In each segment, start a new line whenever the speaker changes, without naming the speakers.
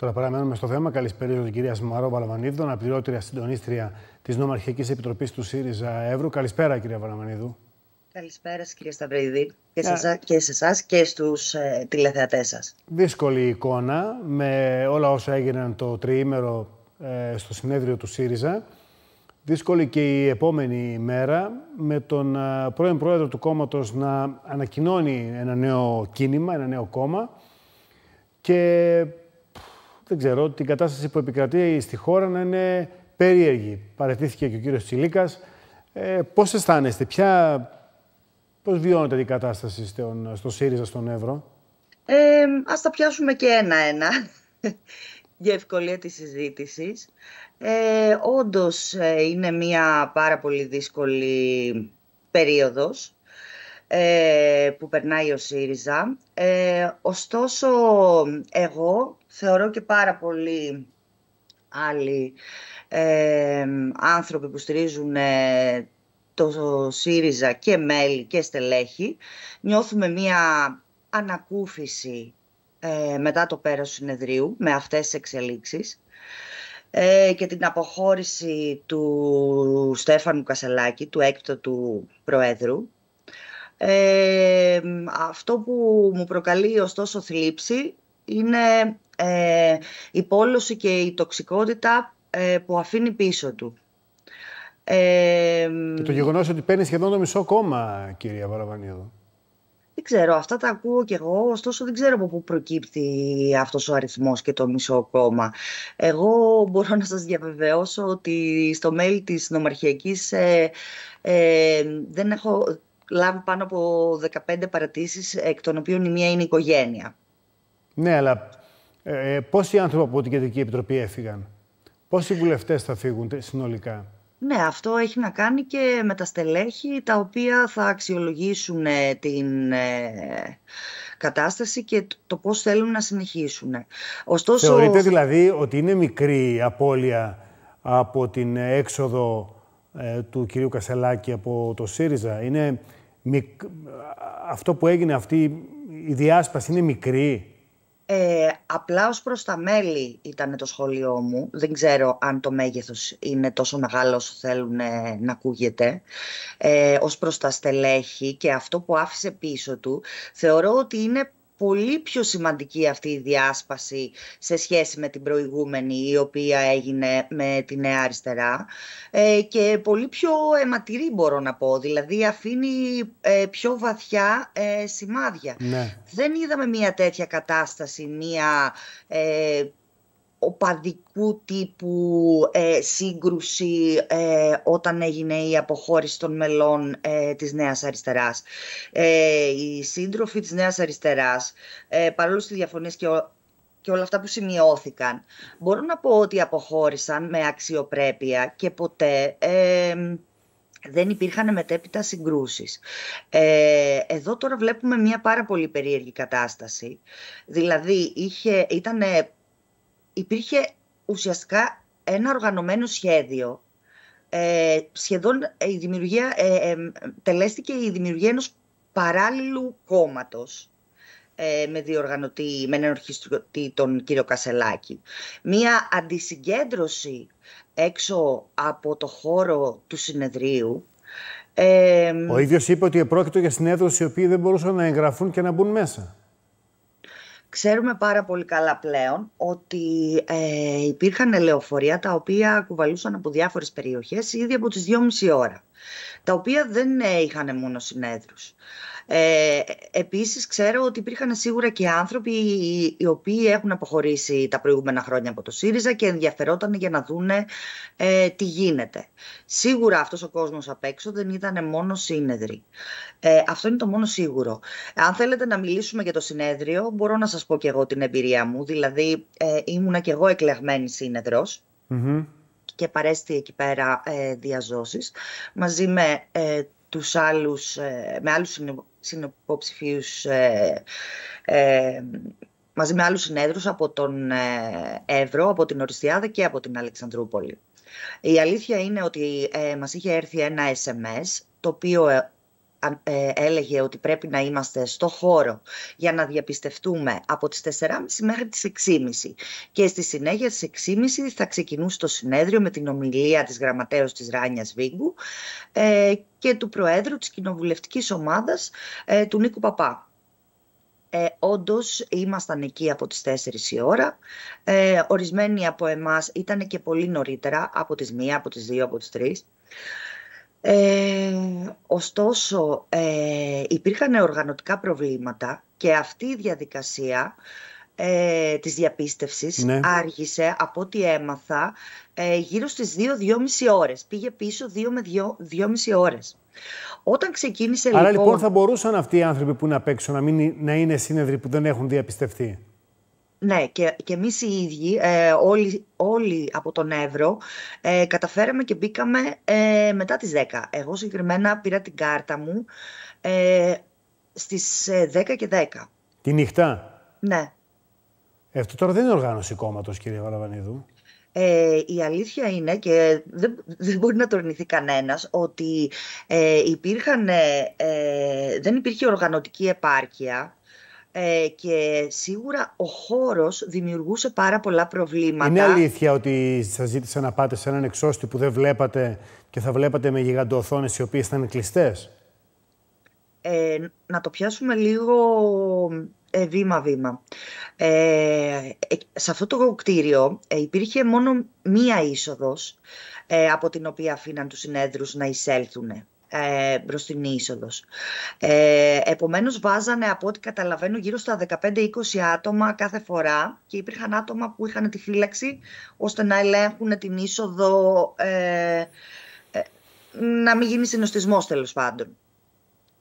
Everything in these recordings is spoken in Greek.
Τώρα παραμένουμε στο θέμα. Καλησπέρα στην κυρία Σμαρό Βαλαβανίδου, αναπληρώτρια συντονίστρια της Νομαρχικής Επιτροπής του ΣΥΡΙΖΑ Εύρου. Καλησπέρα, κυρία Βαλαβανίδου.
Καλησπέρα κύριε Σταυρίδη και, και σε εσάς και στους ε, τηλεθεατές σας.
Δύσκολη εικόνα με όλα όσα έγιναν το τριήμερο ε, στο συνέδριο του ΣΥΡΙΖΑ. Δύσκολη και η επόμενη μέρα με τον ε, πρώην πρόεδρο του κόμματος να ανακοινώνει ένα νέο κίνημα, ένα νέο κόμμα και δεν ξέρω, την κατάσταση που επικρατεί στη χώρα να είναι περίεργη. Παρετήθηκε και ο κύριος Τσιλίκας. Ε, πώς αισθάνεστε, ποια, πώς βιώνετε την κατάσταση στον, στο ΣΥΡΙΖΑ, στον Εύρο.
Ε, ας τα πιάσουμε και ένα-ένα για ευκολία της συζήτησης. Ε, όντως ε, είναι μια πάρα πολύ δύσκολη περίοδος ε, που περνάει ο ΣΥΡΙΖΑ. Ε, ωστόσο, εγώ θεωρώ και πάρα πολύ άλλοι ε, άνθρωποι που στηρίζουν ε, το ΣΥΡΙΖΑ και μέλη και στελέχη, νιώθουμε μία ανακούφιση ε, μετά το πέρας του συνεδρίου με αυτές τις εξελίξεις και την αποχώρηση του Στέφανου Κασελάκη, του του Προέδρου αυτό που μου προκαλεί ωστόσο θλίψη είναι ε, η πόλωση και η τοξικότητα ε, που αφήνει πίσω του. και το γεγονός ότι παίρνει σχεδόν το μισό κόμμα, κυρία Βαραβανίδου. Δεν ξέρω, αυτά τα ακούω κι εγώ, ωστόσο δεν ξέρω από πού προκύπτει αυτός ο αριθμός και το μισό κόμμα. Εγώ μπορώ να σας διαβεβαιώσω ότι στο mail της νομαρχιακής ε, ε, δεν έχω λάβει πάνω από 15 παρατήσεις, εκ των οποίων η μία είναι η οικογένεια. Ναι, αλλά ε, ε
πόσοι άνθρωποι από την Κεντρική Επιτροπή έφυγαν, πόσοι βουλευτές θα φύγουν συνολικά.
Ναι, αυτό έχει να κάνει και με τα στελέχη, τα οποία θα αξιολογήσουν ε, την ε, κατάσταση και το πώς θέλουν να συνεχίσουν. Ωστόσο... Θεωρείτε
δηλαδή ότι είναι μικρή η απώλεια από την έξοδο ε, του κυρίου Κασελάκη από το ΣΥΡΙΖΑ. Είναι Αυτό που έγινε αυτή η διάσπαση είναι μικρή.
Ε, απλά ως προς τα μέλη ήταν το σχόλιο μου. Δεν ξέρω αν το μέγεθος είναι τόσο μεγάλο όσο θέλουν να ακούγεται. Ε, ως προς τα στελέχη και αυτό που άφησε πίσω του θεωρώ ότι είναι πολύ πιο σημαντική αυτή η διάσπαση σε σχέση με την προηγούμενη η οποία έγινε με τη Νέα Αριστερά ε, και πολύ πιο αιματηρή μπορώ να πω, δηλαδή αφήνει ε, πιο βαθιά ε, σημάδια. Ναι. Δεν είδαμε μια τέτοια κατάσταση, μια οπαδικού τύπου ε, σύγκρουση ε, όταν έγινε η αποχώρηση των μελών ε, της Νέας Αριστεράς. Ε, οι σύντροφοι της Νέας Αριστεράς, ε, παρόλο στις διαφωνίες και, όλα αυτά που σημειώθηκαν, μπορώ να πω ότι αποχώρησαν με αξιοπρέπεια και ποτέ δεν υπήρχαν μετέπειτα συγκρούσεις. Ε, εδώ τώρα βλέπουμε μια πάρα πολύ περίεργη κατάσταση. Δηλαδή είχε, ήταν υπήρχε ουσιαστικά ένα οργανωμένο σχέδιο. Ε, σχεδόν ε, η δημιουργία, ε, ε, τελέστηκε η δημιουργία ενός παράλληλου κόμματος ε, με, διοργανωτή, με έναν ορχιστρωτή τον κύριο Κασελάκη. Μία αντισυγκέντρωση έξω από το χώρο του συνεδρίου. Ο ίδιος
είπε ότι επρόκειτο για συνέδρωση οι οποίοι δεν μπορούσαν να εγγραφούν και να μπουν μέσα.
Ξέρουμε πάρα πολύ καλά πλέον ότι ε, υπήρχαν λεωφορεία τα οποία κουβαλούσαν από διάφορες περιοχές ήδη από τις 2,5 ώρα τα οποία δεν είχαν μόνο συνέδρους. Ε, επίσης ξέρω ότι υπήρχαν σίγουρα και άνθρωποι οι οποίοι έχουν αποχωρήσει τα προηγούμενα χρόνια από το ΣΥΡΙΖΑ και ενδιαφερόταν για να δούνε ε, τι γίνεται. Σίγουρα αυτός ο κόσμος απ' έξω δεν ήταν μόνο σύνεδροι. Ε, αυτό είναι το μόνο σίγουρο. Αν θέλετε να μιλήσουμε για το συνέδριο, μπορώ να σας πω και εγώ την εμπειρία μου. Δηλαδή, ε, ήμουνα και εγώ εκλεγμένη και παρέστη εκεί πέρα ε, διαζώσεις μαζί με ε, τους άλλους, ε, με άλλους ε, ε, μαζί με άλλους συνέδρους από τον Εύρο, από την Οριστιάδα και από την Αλεξανδρούπολη. Η αλήθεια είναι ότι μας είχε έρθει ένα SMS το οποίο ε, έλεγε ότι πρέπει να είμαστε στο χώρο για να διαπιστευτούμε από τις 4.30 μέχρι τις 6.30 και στη συνέχεια στις 6.30 θα ξεκινούσε το συνέδριο με την ομιλία της γραμματέως της Ράνιας Βίγκου ε, και του Προέδρου της Κοινοβουλευτικής Ομάδας ε, του Νίκου Παπά. Ε, όντως ήμασταν εκεί από τις 4 η ώρα. Ε, ορισμένοι από εμάς ήταν και πολύ νωρίτερα, από τις 1, από τις 2, από τις 3. Ε, ωστόσο, ε, υπήρχαν οργανωτικά προβλήματα και αυτή η διαδικασία ε, της διαπίστευσης ναι. άργησε, από ό,τι έμαθα, ε, γύρω στις 2-2,5 ώρες. Πήγε πίσω 2 με 2,5 ώρες. Όταν ξεκίνησε λοιπόν... λοιπόν θα
μπορούσαν αυτοί οι άνθρωποι που είναι απ' έξω να, μην, να είναι σύνεδροι που δεν έχουν διαπιστευτεί.
Ναι, και, και εμείς οι ίδιοι, ε, όλοι, όλοι από τον Εύρο, ε, καταφέραμε και μπήκαμε ε, μετά τις 10. Εγώ συγκεκριμένα πήρα την κάρτα μου ε, στις 10 και 10.
Τη νύχτα. Ναι. αυτό τώρα δεν είναι οργάνωση
κόμματος, κύριε Βαλαβανίδου. Ε, η αλήθεια είναι και δεν, μπορεί να το αρνηθεί κανένας ότι ε, υπήρχαν, ε, δεν υπήρχε οργανωτική επάρκεια ε, και σίγουρα ο χώρος δημιουργούσε πάρα πολλά προβλήματα. Είναι αλήθεια
ότι σας ζήτησα να πάτε σε έναν εξώστη που δεν βλέπατε και θα βλέπατε με γιγαντοθόνες οι οποίες ήταν κλειστές.
Ε, να το πιάσουμε λίγο ε, βήμα-βήμα. Ε, ε, σε αυτό το κτίριο υπήρχε μόνο μία είσοδος από την οποία αφήναν τους συνέδρους να εισέλθουν ε, μπροστινή είσοδος. Ε, επομένως βάζανε από ό,τι καταλαβαίνω γύρω στα 15-20 άτομα κάθε φορά και υπήρχαν άτομα που είχαν τη φύλαξη ώστε να ελέγχουν την είσοδο ε, ε, να μην γίνει συνοστισμός τέλος πάντων.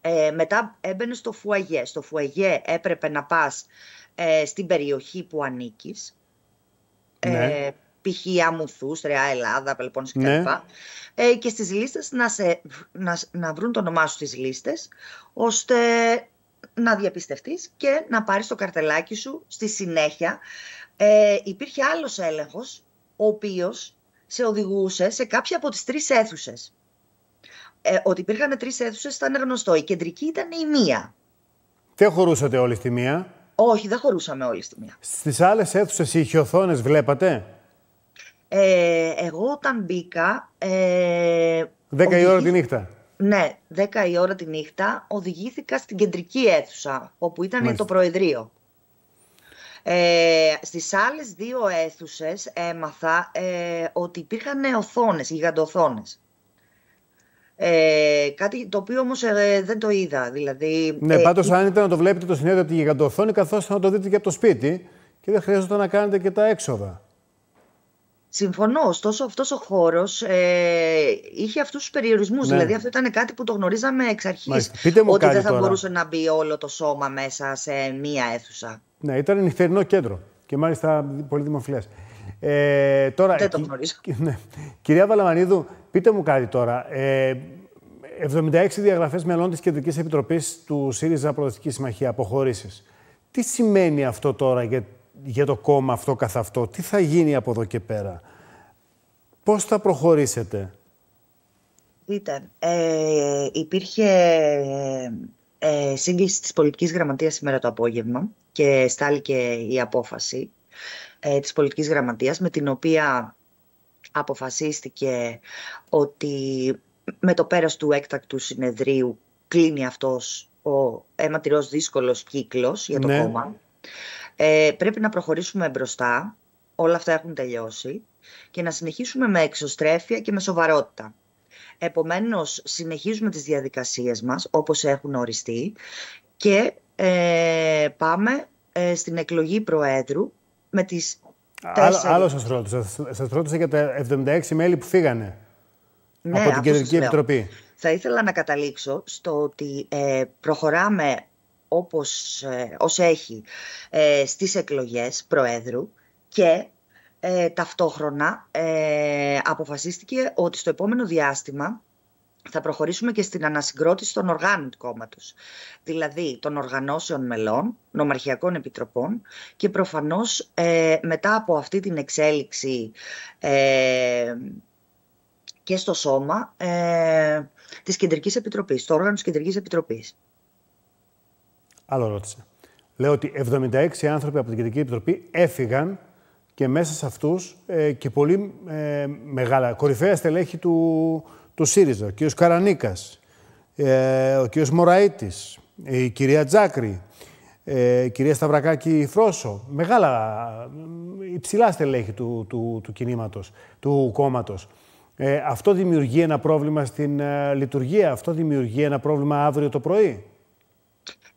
Ε, μετά έμπαινε στο φουαγέ. Στο φουαγέ έπρεπε να πας ε, στην περιοχή που ανήκεις. Ναι. Ε, π.χ. Αμουθούς, Ρεά Ελλάδα, Πελπόννη λοιπόν, ναι. κτλ. Ε, και στις λίστες να, να, βρουν το όνομά σου στις λίστες, ώστε να διαπιστευτείς και να πάρεις το καρτελάκι σου στη συνέχεια. Ε, υπήρχε άλλος έλεγχος, ο οποίος σε οδηγούσε σε κάποια από τις τρεις αίθουσες. Ε, ότι υπήρχαν τρεις αίθουσες ήταν γνωστό. Η κεντρική ήταν η μία. Δεν χωρούσατε όλη τη μία. Όχι, δεν χωρούσαμε όλη τη μία.
Στις άλλες αίθουσες οι χιοθόνε βλέπατε.
Ε, εγώ όταν μπήκα... Ε, 10 η ώρα τη νύχτα. Ναι, 10 η ώρα τη νύχτα οδηγήθηκα στην κεντρική αίθουσα, όπου ήταν το Προεδρείο. Ε, στις άλλες δύο αίθουσες έμαθα ε, ότι υπήρχαν οθόνες, γιγαντοθόνες. Ε, κάτι το οποίο όμως ε, δεν το είδα. Δηλαδή, ναι, ε, πάντως
αν ήταν να το βλέπετε το συνέδριο από τη γιγαντοθόνη, καθώς θα το δείτε και από το σπίτι
και δεν χρειάζεται να κάνετε και τα έξοδα. Συμφωνώ, ωστόσο αυτός ο χώρος ε, είχε αυτούς τους περιορισμούς, ναι. δηλαδή αυτό ήταν κάτι που το γνωρίζαμε εξ αρχής, ότι δεν θα τώρα. μπορούσε να μπει όλο το σώμα μέσα σε μία αίθουσα.
Ναι, ήταν νυχτερινό κέντρο και μάλιστα πολύ δημοφιλές. Ε, τώρα, δεν το γνωρίζω. Ναι. Κυρία Βαλαμανίδου, πείτε μου κάτι τώρα. Ε, 76 διαγραφές μελών της Κεντρικής Επιτροπής του ΣΥΡΙΖΑ Προοδευτικής Συμμαχίας, αποχωρήσεις. Τι σημαίνει αυτό τώρα για για το κόμμα αυτό καθ' αυτό, τι θα γίνει από εδώ και πέρα, πώς θα προχωρήσετε.
Δείτε, ε, υπήρχε ε, σύγκληση της πολιτικής γραμματείας σήμερα το απόγευμα και στάληκε η απόφαση ε, της πολιτικής γραμματείας με την οποία αποφασίστηκε ότι με το πέρας του έκτακτου συνεδρίου κλείνει αυτός ο αιματηρός δύσκολος κύκλος για το ναι. κόμμα. Ε, πρέπει να προχωρήσουμε μπροστά, όλα αυτά έχουν τελειώσει, και να συνεχίσουμε με εξωστρέφεια και με σοβαρότητα. Επομένως, συνεχίζουμε τις διαδικασίες μας όπως έχουν οριστεί και ε, πάμε ε, στην εκλογή προέδρου με τις Άλλο, άλλο σας
ρώτησα. Σας ρώτησα για τα 76 μέλη που φύγανε
ναι, από την Κεντρική Επιτροπή. Θα ήθελα να καταλήξω στο ότι ε, προχωράμε όπως ε, ως έχει ε, στις εκλογές Προέδρου και ε, ταυτόχρονα ε, αποφασίστηκε ότι στο επόμενο διάστημα θα προχωρήσουμε και στην ανασυγκρότηση των οργάνων του κόμματος. Δηλαδή των οργανώσεων μελών, νομαρχιακών επιτροπών και προφανώς μετά από αυτή την εξέλιξη και στο σώμα της Κεντρικής Επιτροπής, το όργανο της Κεντρικής Επιτροπής.
Άλλο ρώτησε. Λέω ότι 76 άνθρωποι από την Κεντρική Επιτροπή έφυγαν και μέσα σε αυτούς ε, και πολύ ε, μεγάλα κορυφαία στελέχη του, του ΣΥΡΙΖΑ. Ο κ. Καρανίκας, ε, ο κ. Μωραήτης, η κυρία Τζάκρη, ε, η κυρία Σταυρακάκη Φρόσο. Μεγάλα υψηλά στελέχη του, του, του κινήματος, του κόμματος. Ε, αυτό δημιουργεί ένα πρόβλημα στην λειτουργία, αυτό δημιουργεί ένα πρόβλημα αύριο το πρωί.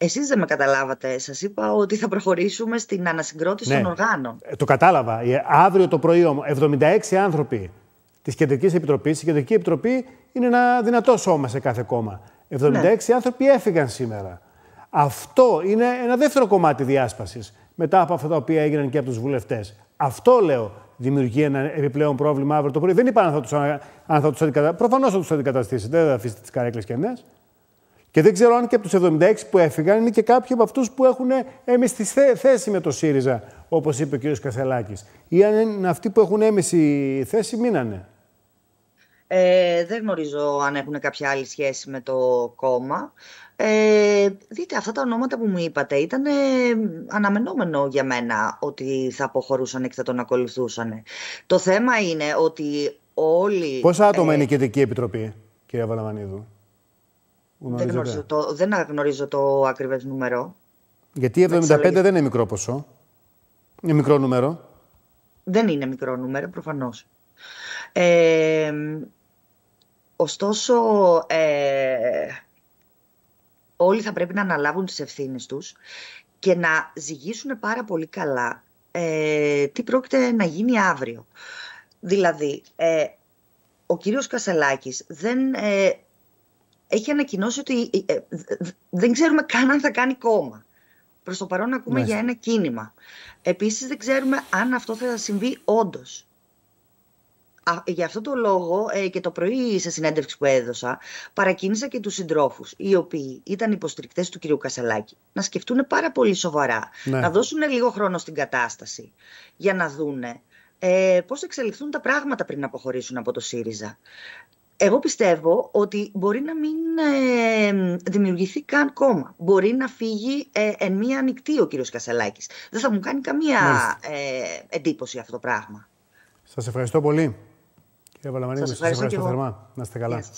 Εσείς δεν με καταλάβατε. Σας είπα ότι θα προχωρήσουμε στην ανασυγκρότηση ναι. των οργάνων. Ε,
το κατάλαβα. Ε, αύριο το πρωί, 76 άνθρωποι της Κεντρικής Επιτροπής. Η Κεντρική Επιτροπή είναι ένα δυνατό σώμα σε κάθε κόμμα. 76 ναι. άνθρωποι έφυγαν σήμερα. Αυτό είναι ένα δεύτερο κομμάτι διάσπασης μετά από αυτά τα οποία έγιναν και από τους βουλευτές. Αυτό λέω δημιουργεί ένα επιπλέον πρόβλημα αύριο το πρωί. Δεν είπα αν θα τους αντικαταστήσει. Προφανώς θα τους αντικαταστήσει. Δεν θα αφήσετε τις καρέκλες και δεν ξέρω αν και από τους 76 που έφυγαν είναι και κάποιοι από αυτούς που έχουν ε, έμεση θέση με το ΣΥΡΙΖΑ, όπως είπε ο κ. Κασελάκης. Ή αν είναι αυτοί που έχουν έμεση θέση, μείνανε.
Ε, δεν γνωρίζω αν έχουν κάποια άλλη σχέση με το κόμμα. Ε, δείτε, αυτά τα ονόματα που μου είπατε ήταν ε, αναμενόμενο για μένα ότι θα αποχωρούσαν και θα τον ακολουθούσαν. Το θέμα είναι ότι όλοι... Πόσα άτομα ε,
είναι η Κεντρική Επιτροπή, κυρία Βαλαμανίδου? Δεν, γνωρίζω
το, δεν το ακριβές νούμερο.
Γιατί 75 δεν είναι μικρό ποσό. Είναι μικρό νούμερο.
Δεν είναι μικρό νούμερο, προφανώς. Ε, ωστόσο, ε, όλοι θα πρέπει να αναλάβουν τις ευθύνες τους και να ζυγίσουν πάρα πολύ καλά ε, τι πρόκειται να γίνει αύριο. Δηλαδή, ε, ο κύριος Κασελάκης δεν ε, έχει ανακοινώσει ότι ε, ε, δεν ξέρουμε καν αν θα κάνει κόμμα. Προς το παρόν ακούμε για ένα κίνημα. Επίσης δεν ξέρουμε αν αυτό θα συμβεί όντως. Για αυτό το λόγο ε, και το πρωί σε συνέντευξη που έδωσα παρακίνησα και τους συντρόφους, οι οποίοι ήταν υποστηρικτές του κυρίου Κασαλάκη να σκεφτούν πάρα πολύ σοβαρά, ναι. να δώσουν λίγο χρόνο στην κατάσταση για να δούνε ε, πώς εξελιχθούν τα πράγματα πριν αποχωρήσουν από το ΣΥΡΙΖΑ. Εγώ πιστεύω ότι μπορεί να μην ε, δημιουργηθεί καν κόμμα. Μπορεί να φύγει ε, εν μία ανοιχτή ο κύριος Κασελάκης. Δεν θα μου κάνει καμία ε, εντύπωση αυτό το πράγμα.
Σας ευχαριστώ πολύ. Κύριε Παλαμανίδη. σας, σας ευχαριστώ, θερμά. Να είστε καλά.